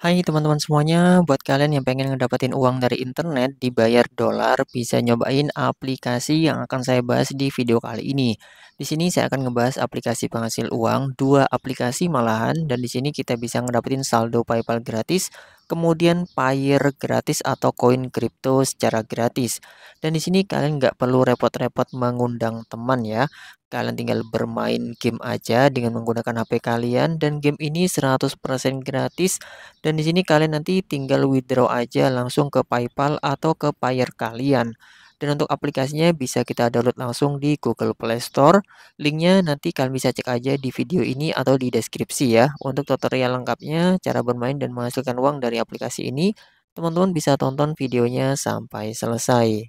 Hai teman-teman semuanya, buat kalian yang pengen ngedapetin uang dari internet dibayar dolar, bisa nyobain aplikasi yang akan saya bahas di video kali ini. Di sini saya akan ngebahas aplikasi penghasil uang, dua aplikasi malahan, dan di sini kita bisa ngedapetin saldo PayPal gratis, kemudian Payer gratis atau koin kripto secara gratis. Dan di sini kalian nggak perlu repot-repot mengundang teman ya, Kalian tinggal bermain game aja dengan menggunakan HP kalian dan game ini 100% gratis dan di sini kalian nanti tinggal withdraw aja langsung ke PayPal atau ke Payer kalian. Dan untuk aplikasinya bisa kita download langsung di Google Play Store. Linknya nanti kalian bisa cek aja di video ini atau di deskripsi ya. Untuk tutorial lengkapnya, cara bermain dan menghasilkan uang dari aplikasi ini, teman-teman bisa tonton videonya sampai selesai.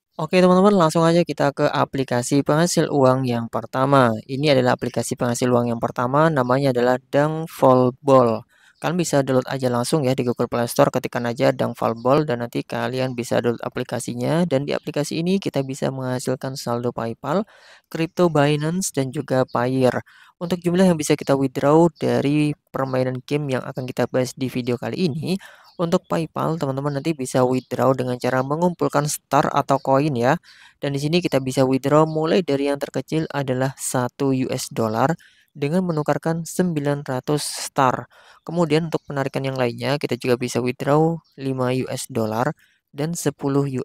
Oke teman-teman langsung aja kita ke aplikasi penghasil uang yang pertama Ini adalah aplikasi penghasil uang yang pertama namanya adalah Dangvolbol Kalian bisa download aja langsung ya di Google Play Store ketikan aja Dangvolbol Dan nanti kalian bisa download aplikasinya Dan di aplikasi ini kita bisa menghasilkan saldo Paypal, Crypto Binance dan juga Payeer Untuk jumlah yang bisa kita withdraw dari permainan game yang akan kita bahas di video kali ini untuk PayPal, teman-teman nanti bisa withdraw dengan cara mengumpulkan star atau koin ya. Dan di sini kita bisa withdraw mulai dari yang terkecil adalah 1 US dollar dengan menukarkan 900 star. Kemudian untuk penarikan yang lainnya kita juga bisa withdraw 5 US dollar dan 10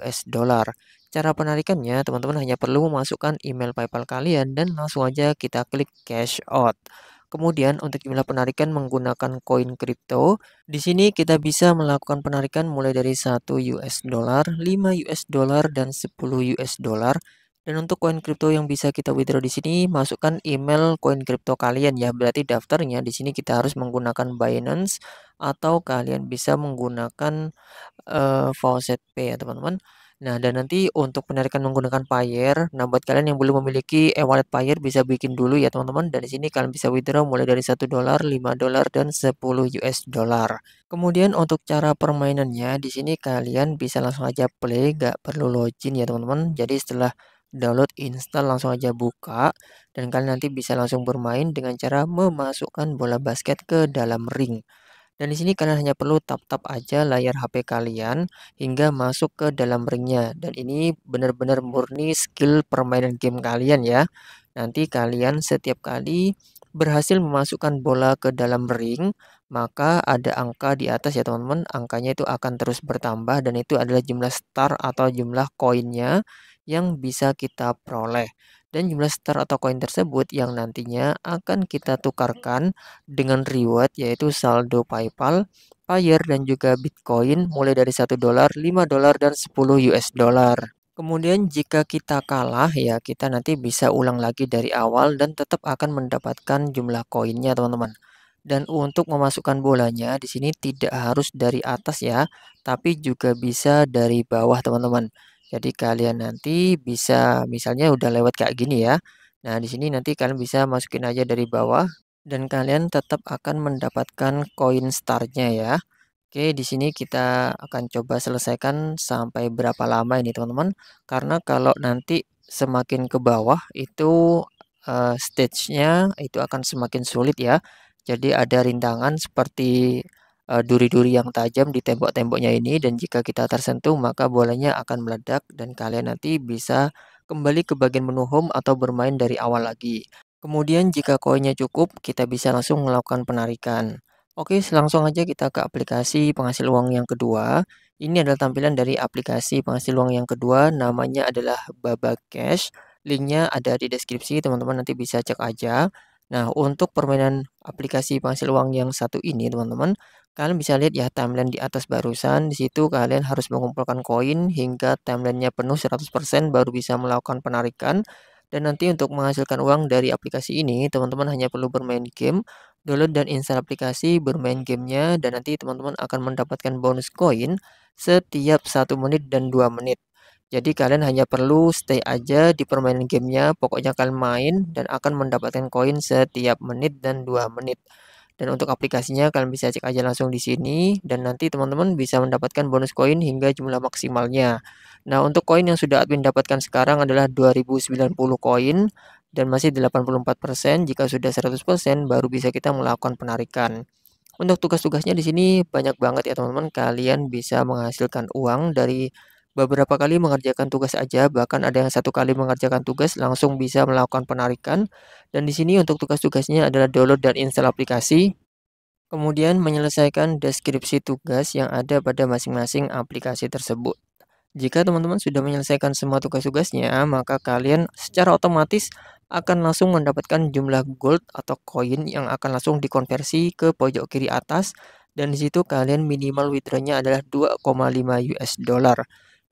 US dollar. Cara penarikannya, teman-teman hanya perlu memasukkan email PayPal kalian dan langsung aja kita klik cash out. Kemudian untuk jumlah penarikan menggunakan koin kripto, di sini kita bisa melakukan penarikan mulai dari 1 US dollar, 5 US dollar dan 10 US dollar. Dan untuk koin kripto yang bisa kita withdraw di sini, masukkan email koin kripto kalian ya. Berarti daftarnya di sini kita harus menggunakan Binance atau kalian bisa menggunakan uh, Faucet Pay ya, teman-teman. Nah, dan nanti untuk penarikan menggunakan Payer, nah buat kalian yang belum memiliki e-wallet Payer bisa bikin dulu ya teman-teman. Dan di sini kalian bisa withdraw mulai dari 1 dolar, 5 dolar, dan 10 US dollar. Kemudian untuk cara permainannya, di sini kalian bisa langsung aja play, gak perlu login ya teman-teman. Jadi setelah download, install, langsung aja buka. Dan kalian nanti bisa langsung bermain dengan cara memasukkan bola basket ke dalam ring. Dan di sini kalian hanya perlu tap-tap aja layar HP kalian hingga masuk ke dalam ringnya. Dan ini benar-benar murni skill permainan game kalian ya. Nanti kalian setiap kali berhasil memasukkan bola ke dalam ring, maka ada angka di atas ya teman-teman. Angkanya itu akan terus bertambah dan itu adalah jumlah star atau jumlah koinnya yang bisa kita peroleh. Dan jumlah star atau koin tersebut yang nantinya akan kita tukarkan dengan reward yaitu saldo PayPal, Payer dan juga Bitcoin mulai dari 1 dolar, 5 dolar dan 10 US dollar. Kemudian jika kita kalah ya kita nanti bisa ulang lagi dari awal dan tetap akan mendapatkan jumlah koinnya teman-teman. Dan untuk memasukkan bolanya di sini tidak harus dari atas ya, tapi juga bisa dari bawah teman-teman. Jadi kalian nanti bisa misalnya udah lewat kayak gini ya. Nah, di sini nanti kalian bisa masukin aja dari bawah dan kalian tetap akan mendapatkan koin startnya ya. Oke, di sini kita akan coba selesaikan sampai berapa lama ini, teman-teman. Karena kalau nanti semakin ke bawah itu uh, stage-nya itu akan semakin sulit ya. Jadi ada rintangan seperti Eh, duri-duri yang tajam di tembok-temboknya ini dan jika kita tersentuh maka bolanya akan meledak dan kalian nanti bisa kembali ke bagian menu home atau bermain dari awal lagi. Kemudian jika koinnya cukup kita bisa langsung melakukan penarikan. Oke, langsung aja kita ke aplikasi penghasil uang yang kedua. Ini adalah tampilan dari aplikasi penghasil uang yang kedua, namanya adalah Baba Cash. Linknya ada di deskripsi, teman-teman nanti bisa cek aja. Nah, untuk permainan aplikasi penghasil uang yang satu ini, teman-teman, Kalian bisa lihat ya timeline di atas barusan. Di situ kalian harus mengumpulkan koin hingga timelinenya penuh 100% baru bisa melakukan penarikan. Dan nanti untuk menghasilkan uang dari aplikasi ini, teman-teman hanya perlu bermain game, download dan install aplikasi, bermain gamenya, dan nanti teman-teman akan mendapatkan bonus koin setiap satu menit dan dua menit. Jadi kalian hanya perlu stay aja di permainan gamenya, pokoknya kalian main dan akan mendapatkan koin setiap menit dan dua menit. Dan untuk aplikasinya kalian bisa cek aja langsung di sini dan nanti teman-teman bisa mendapatkan bonus koin hingga jumlah maksimalnya. Nah, untuk koin yang sudah admin dapatkan sekarang adalah 2090 koin dan masih 84%. Jika sudah 100% baru bisa kita melakukan penarikan. Untuk tugas-tugasnya di sini banyak banget ya teman-teman. Kalian bisa menghasilkan uang dari beberapa kali mengerjakan tugas aja, bahkan ada yang satu kali mengerjakan tugas langsung bisa melakukan penarikan. Dan di sini untuk tugas-tugasnya adalah download dan install aplikasi, kemudian menyelesaikan deskripsi tugas yang ada pada masing-masing aplikasi tersebut. Jika teman-teman sudah menyelesaikan semua tugas-tugasnya, maka kalian secara otomatis akan langsung mendapatkan jumlah gold atau koin yang akan langsung dikonversi ke pojok kiri atas dan di situ kalian minimal withdrawnya adalah 2,5 US dollar.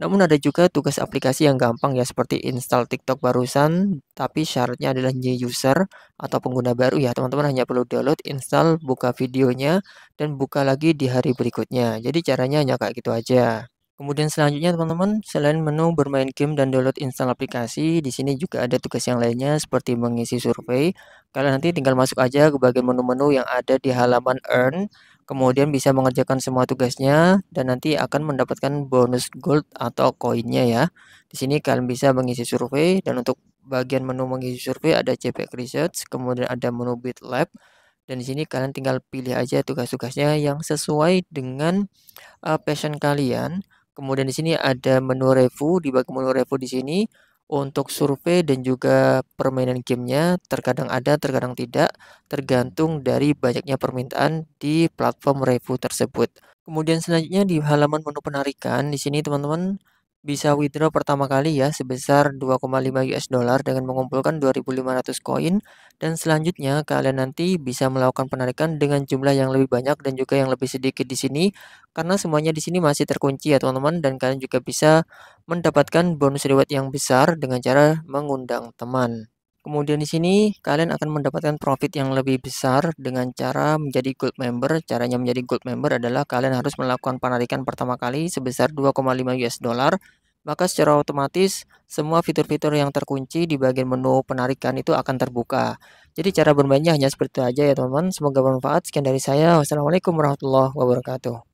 Namun ada juga tugas aplikasi yang gampang ya seperti install TikTok barusan tapi syaratnya adalah new user atau pengguna baru ya. Teman-teman hanya perlu download, install, buka videonya dan buka lagi di hari berikutnya. Jadi caranya hanya kayak gitu aja. Kemudian selanjutnya teman-teman, selain menu bermain game dan download install aplikasi, di sini juga ada tugas yang lainnya seperti mengisi survei. Kalian nanti tinggal masuk aja ke bagian menu-menu yang ada di halaman Earn kemudian bisa mengerjakan semua tugasnya dan nanti akan mendapatkan bonus gold atau koinnya ya. Di sini kalian bisa mengisi survei dan untuk bagian menu mengisi survei ada CP Research, kemudian ada menu Bit Lab dan di sini kalian tinggal pilih aja tugas-tugasnya yang sesuai dengan uh, passion kalian. Kemudian di sini ada menu review, di bagian menu review di sini untuk survei dan juga permainan gamenya terkadang ada terkadang tidak tergantung dari banyaknya permintaan di platform review tersebut kemudian selanjutnya di halaman menu penarikan di sini teman-teman bisa withdraw pertama kali ya sebesar 2,5 US dollar dengan mengumpulkan 2500 koin dan selanjutnya kalian nanti bisa melakukan penarikan dengan jumlah yang lebih banyak dan juga yang lebih sedikit di sini karena semuanya di sini masih terkunci ya teman-teman dan kalian juga bisa mendapatkan bonus reward yang besar dengan cara mengundang teman. Kemudian di sini kalian akan mendapatkan profit yang lebih besar dengan cara menjadi gold member. Caranya menjadi gold member adalah kalian harus melakukan penarikan pertama kali sebesar 2,5 US dollar. Maka secara otomatis semua fitur-fitur yang terkunci di bagian menu penarikan itu akan terbuka. Jadi cara bermainnya hanya seperti itu aja ya teman-teman. Semoga bermanfaat. Sekian dari saya. Wassalamualaikum warahmatullahi wabarakatuh.